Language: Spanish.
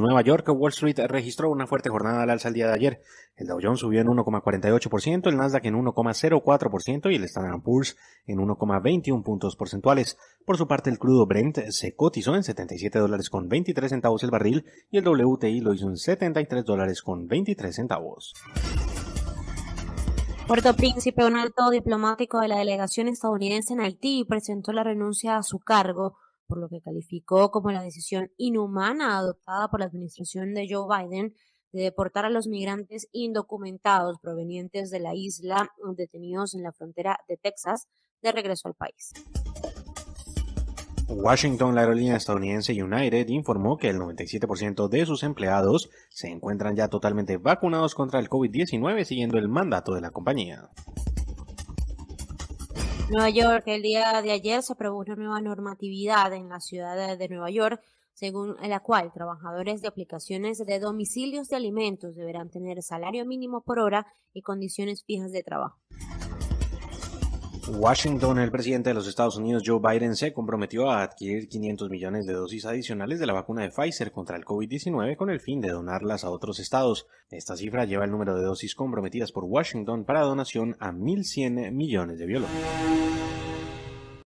Nueva York, Wall Street registró una fuerte jornada al alza el día de ayer. El Dow Jones subió en 1,48%, el Nasdaq en 1,04% y el Standard Poor's en 1,21 puntos porcentuales. Por su parte, el crudo Brent se cotizó en 77 dólares con 23 centavos el barril y el WTI lo hizo en 73 dólares con 23 centavos. Puerto Príncipe, un alto diplomático de la delegación estadounidense en Haití, presentó la renuncia a su cargo por lo que calificó como la decisión inhumana adoptada por la administración de Joe Biden de deportar a los migrantes indocumentados provenientes de la isla mm, detenidos en la frontera de Texas de regreso al país. Washington, la aerolínea estadounidense United informó que el 97% de sus empleados se encuentran ya totalmente vacunados contra el COVID-19 siguiendo el mandato de la compañía. Nueva York, el día de ayer se aprobó una nueva normatividad en la ciudad de Nueva York, según la cual trabajadores de aplicaciones de domicilios de alimentos deberán tener salario mínimo por hora y condiciones fijas de trabajo. Washington, el presidente de los Estados Unidos, Joe Biden, se comprometió a adquirir 500 millones de dosis adicionales de la vacuna de Pfizer contra el COVID-19 con el fin de donarlas a otros estados. Esta cifra lleva el número de dosis comprometidas por Washington para donación a 1.100 millones de biológicos.